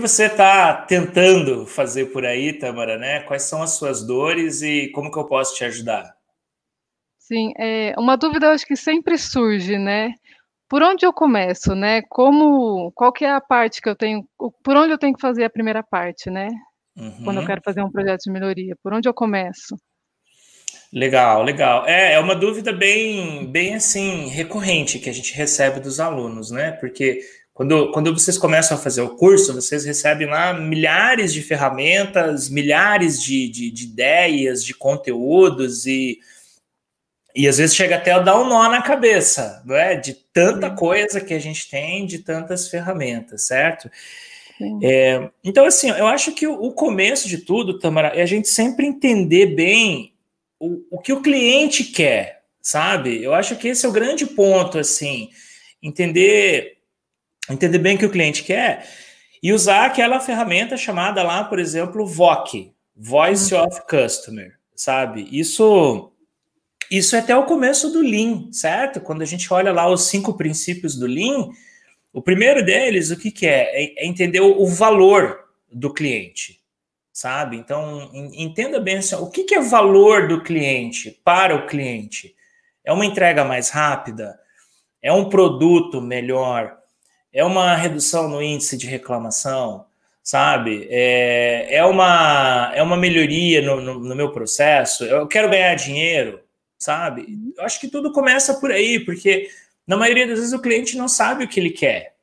você está tentando fazer por aí, Tamara, né? Quais são as suas dores e como que eu posso te ajudar? Sim, é, uma dúvida eu acho que sempre surge, né? Por onde eu começo, né? Como, qual que é a parte que eu tenho, por onde eu tenho que fazer a primeira parte, né? Uhum. Quando eu uhum. quero fazer um projeto de melhoria, por onde eu começo? Legal, legal. É, é uma dúvida bem, bem assim recorrente que a gente recebe dos alunos, né? Porque quando, quando vocês começam a fazer o curso, vocês recebem lá milhares de ferramentas, milhares de, de, de ideias, de conteúdos e e às vezes chega até a dar um nó na cabeça, não é? De tanta coisa que a gente tem, de tantas ferramentas, certo? É, então, assim, eu acho que o começo de tudo, Tamara, é a gente sempre entender bem o, que o cliente quer, sabe? Eu acho que esse é o grande ponto, assim, entender entender bem o que o cliente quer e usar aquela ferramenta chamada lá, por exemplo, VOC, Voice uhum. of Customer, sabe? Isso isso é até o começo do Lean, certo? Quando a gente olha lá os cinco princípios do Lean, o primeiro deles, o que, que é? É, é entender o valor do cliente sabe? Então, entenda bem assim, o que, que é valor do cliente para o cliente. É uma entrega mais rápida? É um produto melhor? É uma redução no índice de reclamação? Sabe? É, é, uma, é uma melhoria no, no, no meu processo? Eu quero ganhar dinheiro? Sabe? Uhum. Eu acho que tudo começa por aí, porque na maioria das vezes o cliente não sabe o que ele quer.